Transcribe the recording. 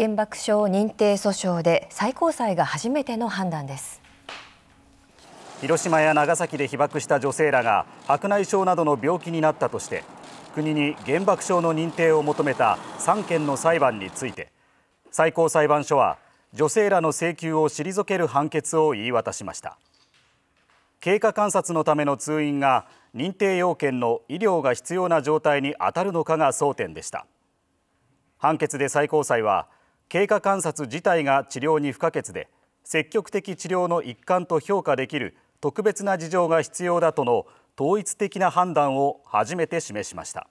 原爆症認定訴訟で最高裁が初めての判断です広島や長崎で被爆した女性らが白内障などの病気になったとして国に原爆症の認定を求めた3件の裁判について最高裁判所は女性らの請求を退ける判決を言い渡しました経過観察のための通院が認定要件の医療が必要な状態に当たるのかが争点でした判決で最高裁は経過観察自体が治療に不可欠で積極的治療の一環と評価できる特別な事情が必要だとの統一的な判断を初めて示しました。